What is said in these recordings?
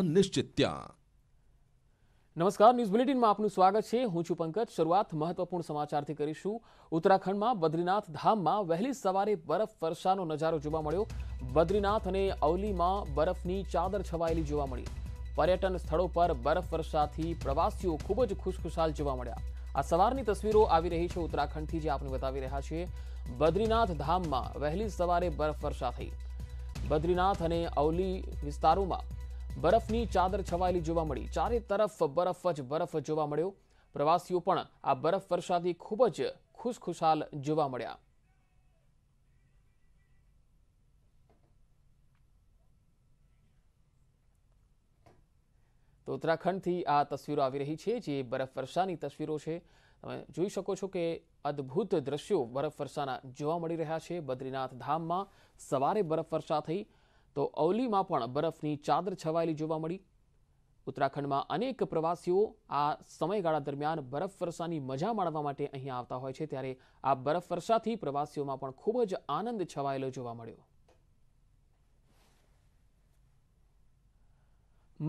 અનિશ્ચિત્યા નમસ્કાર ન્યૂઝ બુલેટિનમાં આપનું સ્વાગત છે હું છું પંકજ શરૂઆત મહત્વપૂર્ણ સમાચારથી કરીશું ઉત્તરાખંડમાં બદ્રીનાથ ધામમાં વહેલી સવારે બરફ વર્ષાનો નજારો જોવા મળ્યો બદ્રીનાથ અને ઔલીમાં બરફની ચાદર છવાયેલી જોવા મળી પર્યટન સ્થળો પર બરફ વર્ષાથી પ્રવાસીઓ ખૂબ જ ખુશખુશાલ જોવા મળ્યા આ સવારની તસવીરો આવી રહી છે ઉત્તરાખંડથી જે આપણે બતાવી રહ્યા છીએ બદ્રીનાથ ધામમાં વહેલી સવારે બરફ વર્ષા થઈ બદ્રીનાથ અને ઔલી વિસ્તારોમાં બરફની ચાદર છવાયેલી જોવા મળી ચારે તરફ બરફ જ બરફ જોવા મળ્યો પ્રવાસીઓ પણ આ બરફ વર્ષાથી ખૂબ જ ખુશખુશાલ જોવા મળ્યા તો ઉત્તરાખંડથી આ તસવીરો આવી રહી છે જે બરફવર્ષાની તસવીરો છે તમે જોઈ શકો છો કે અદ્ભુત દ્રશ્યો બરફવર્ષાના જોવા મળી રહ્યા છે બદ્રીનાથ ધામમાં સવારે બરફવર્ષા થઈ તો ઔલીમાં પણ બરફની ચાદર છવાયેલી જોવા મળી ઉત્તરાખંડમાં અનેક પ્રવાસીઓ આ સમયગાળા દરમિયાન બરફવર્ષાની મજા માણવા માટે અહીં આવતા હોય છે ત્યારે આ બરફવર્ષાથી પ્રવાસીઓમાં પણ ખૂબ જ આનંદ છવાયેલો જોવા મળ્યો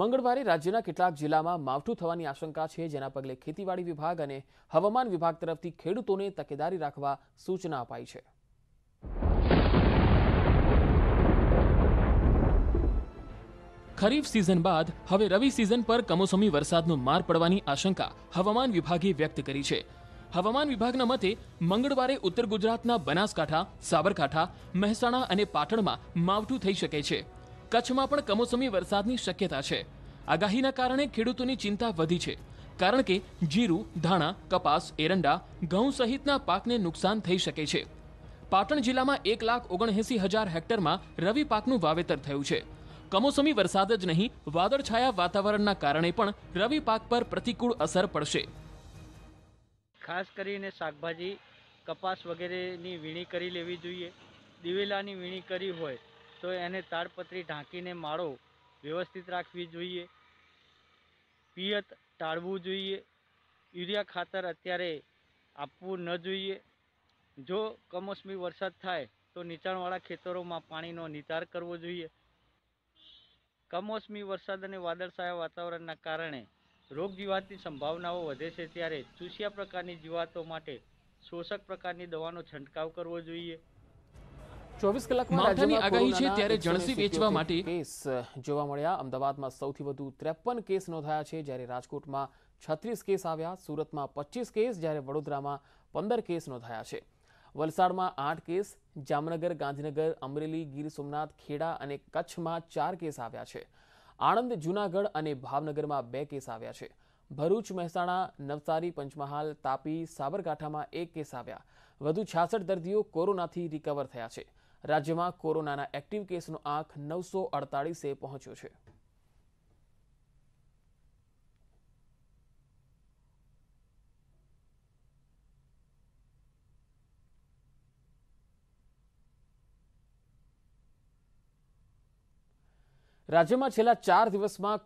મંગળવારે રાજ્યના કેટલાક જિલ્લામાં માવઠું થવાની આશંકા છે જેના પગલે ખેતીવાડી વિભાગ અને હવામાન વિભાગ તરફથી ખેડૂતોને તકેદારી રાખવા સૂચના અપાઈ છે ખરીફ સિઝન બાદ હવે રવિ સિઝન પર કમોસમી વરસાદનો માર પડવાની આશંકા હવામાન વિભાગે વ્યક્ત કરી છે હવામાન વિભાગના મતે મંગળવારે ઉત્તર ગુજરાતના બનાસકાંઠા સાબરકાંઠા મહેસાણા અને પાટણમાં માવઠું થઈ શકે છે કચ્છમાં પણ કમોસમી વરસાદની શક્યતા છે આગાહીના કારણે ખેડૂતોની ચિંતા વધી છે કારણ કે જીરું ધાણા કપાસ એરંડા ઘઉં સહિતના પાકને નુકસાન થઈ શકે છે પાટણ જિલ્લામાં એક લાખ ઓગણએંસી હજાર હેક્ટરમાં રવિ પાકનું વાવેતર થયું છે કમોસમી વરસાદ જ નહીં વાદળછાયા વાતાવરણના કારણે પણ રવિ પાક પર પ્રતિકૂળ અસર પડશે ખાસ કરીને શાકભાજી કપાસ વગેરેની વીણી કરી લેવી જોઈએ દિવેલાની વીણી કરી હોય તો એને તાડપત્રી ઢાંકીને માળો વ્યવસ્થિત રાખવી જોઈએ પિયત ટાળવું જોઈએ યુરિયા ખાતર અત્યારે આપવું ન જોઈએ જો કમોસમી વરસાદ થાય તો નીચાણવાળા ખેતરોમાં પાણીનો નિતાર કરવો જોઈએ કમોસમી વરસાદ અને વાદળછાયા વાતાવરણના કારણે રોગ જીવાતની સંભાવનાઓ વધે છે ત્યારે ચૂસ્યા પ્રકારની જીવાતો માટે શોષક પ્રકારની દવાનો છંટકાવ કરવો જોઈએ ચોવીસ કલાકમાં માવઠાની આગાહી ત્યારે વેચવા માટે કેસ જોવા મળ્યા અમદાવાદમાં સૌથી વધુ ત્રેપન કેસ નોંધાયા છે જ્યારે રાજકોટમાં છત્રીસ કેસ આવ્યા સુરતમાં પચીસ કેસ જ્યારે વડોદરામાં પંદર કેસ નોંધાયા છે વલસાડમાં આઠ કેસ જામનગર ગાંધીનગર અમરેલી ગીર સોમનાથ ખેડા અને કચ્છમાં ચાર કેસ આવ્યા છે આણંદ જૂનાગઢ અને ભાવનગરમાં બે કેસ આવ્યા છે ભરૂચ મહેસાણા નવસારી પંચમહાલ તાપી સાબરકાંઠામાં એક કેસ આવ્યા વધુ છાસઠ દર્દીઓ કોરોનાથી રિકવર થયા છે રાજ્યમાં કોરોનાના એક્ટિવ કેસનો આંક નવસો અડતાળીસે પહોંચ્યો છે રાજ્યમાં છેલ્લા ચાર દિવસમાં